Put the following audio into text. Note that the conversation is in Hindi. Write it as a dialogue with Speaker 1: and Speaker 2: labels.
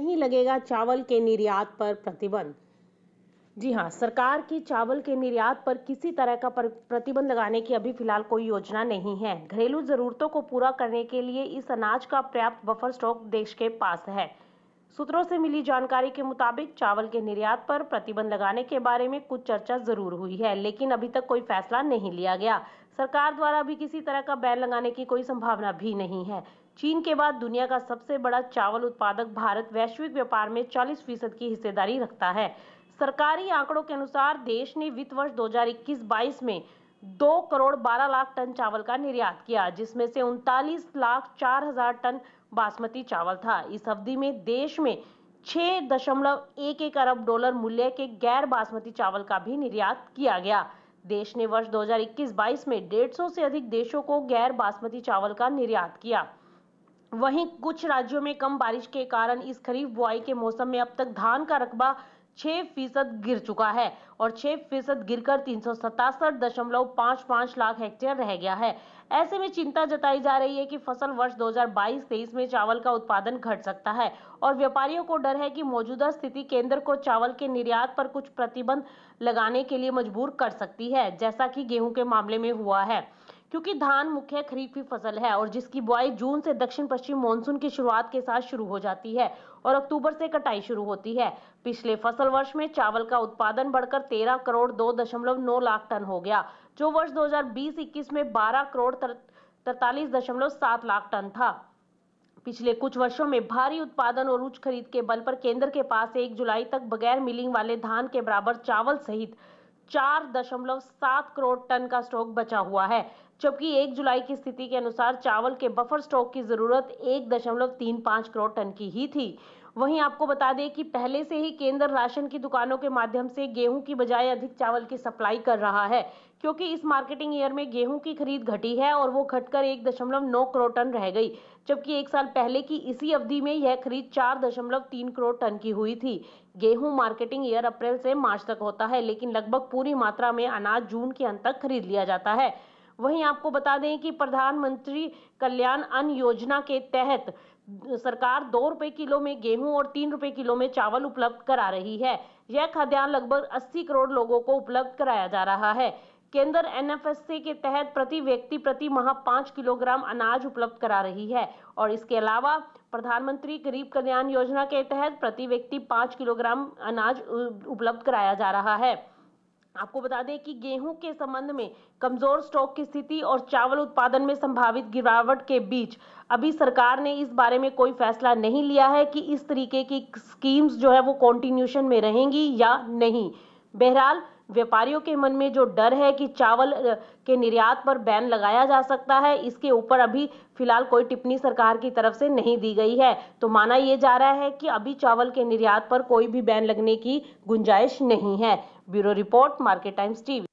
Speaker 1: नहीं लगेगा चावल के निर्यात पर प्रतिबंध जी हाँ सरकार की चावल के निर्यात पर किसी तरह का प्रतिबंध लगाने की अभी फिलहाल कोई योजना नहीं है घरेलू जरूरतों को पूरा करने के लिए इस अनाज का पर्याप्त बफर स्टॉक देश के पास है सूत्रों से मिली जानकारी के मुताबिक चावल के निर्यात पर प्रतिबंध लगाने के बारे में कुछ चर्चा जरूर हुई है लेकिन अभी तक कोई फैसला नहीं लिया गया सरकार द्वारा भी किसी तरह का बैन लगाने की कोई संभावना भी नहीं है चीन के बाद दुनिया का सबसे बड़ा चावल उत्पादक भारत वैश्विक व्यापार में 40 फीसद की हिस्सेदारी रखता है सरकारी आंकड़ों के अनुसार देश ने वित्त वर्ष दो हजार में दो करोड़ 12 लाख टन चावल का निर्यात किया जिसमें से उनतालीस लाख चार हजार टन बासमती चावल था इस अवधि में देश में छह दशमलव एक एक अरब डॉलर मूल्य के गैर बासमती चावल का भी निर्यात किया गया देश ने वर्ष 2021-22 में 150 से अधिक देशों को गैर बासमती चावल का निर्यात किया वहीं कुछ राज्यों में कम बारिश के कारण इस खरीफ बुआई के मौसम में अब तक धान का रकबा छह फीसद गिर चुका है और छह फीसद गिरकर तीन सौ सतासठ दशमलव पांच पांच लाख हेक्टेयर रह गया है ऐसे में चिंता जताई जा रही है कि फसल वर्ष 2022-23 में चावल का उत्पादन घट सकता है और व्यापारियों को डर है कि मौजूदा स्थिति केंद्र को चावल के निर्यात पर कुछ प्रतिबंध लगाने के लिए मजबूर कर सकती है जैसा कि गेहूं के मामले में हुआ है क्योंकि धान मुख्य खरीफ की फसल है और जिसकी बुआई जून से दक्षिण पश्चिम मानसून की शुरुआत के साथ शुरू हो जाती है और अक्टूबर से कटाई शुरू होती है पिछले फसल वर्ष में चावल का उत्पादन बढ़कर 13 करोड़ दो दशमलव नौ लाख टन हो गया जो वर्ष 2020-21 में 12 करोड़ तरतालीस दशमलव सात लाख टन था पिछले कुछ वर्षों में भारी उत्पादन और उच्च खरीद के बल पर केंद्र के पास एक जुलाई तक बगैर मिलिंग वाले धान के बराबर चावल सहित चार दशमलव सात करोड़ टन का स्टॉक बचा हुआ है जबकि एक जुलाई की स्थिति के अनुसार चावल के बफर स्टॉक की जरूरत एक दशमलव तीन करोड़ टन की ही थी वहीं आपको बता दें कि पहले से ही केंद्र राशन की दुकानों के माध्यम से गेहूं की बजाय अधिक चावल की सप्लाई कर रहा है क्योंकि इस मार्केटिंग ईयर में गेहूं की खरीद घटी है और वो घटकर एक दशमलव नौ करोड़ टन रह गई जबकि एक साल पहले की इसी अवधि में यह खरीद चार दशमलव तीन करोड़ टन की हुई थी गेहूं मार्केटिंग ईयर अप्रैल से मार्च तक होता है लेकिन लगभग पूरी मात्रा में अनाज जून के अंत तक खरीद लिया जाता है वहीं आपको बता दें कि प्रधानमंत्री कल्याण अन्न योजना के तहत सरकार दो रुपए किलो में गेहूं और तीन रुपए किलो में चावल उपलब्ध करा रही है यह खाद्यान्न लगभग 80 करोड़ लोगों को उपलब्ध कराया जा रहा है केंद्र एन के तहत प्रति व्यक्ति प्रति माह पाँच किलोग्राम अनाज उपलब्ध करा रही है और इसके अलावा प्रधानमंत्री गरीब कल्याण योजना के तहत प्रति व्यक्ति पाँच किलोग्राम अनाज उपलब्ध कराया जा रहा है आपको बता दें कि गेहूं के संबंध में कमजोर स्टॉक की स्थिति और चावल उत्पादन में संभावित गिरावट के बीच अभी सरकार ने इस बारे में कोई फैसला नहीं लिया है कि इस तरीके की स्कीम्स जो है वो कॉन्टिन्यूशन में रहेंगी या नहीं बहरहाल व्यापारियों के मन में जो डर है कि चावल के निर्यात पर बैन लगाया जा सकता है इसके ऊपर अभी फिलहाल कोई टिप्पणी सरकार की तरफ से नहीं दी गई है तो माना यह जा रहा है कि अभी चावल के निर्यात पर कोई भी बैन लगने की गुंजाइश नहीं है bureau report Market Times TV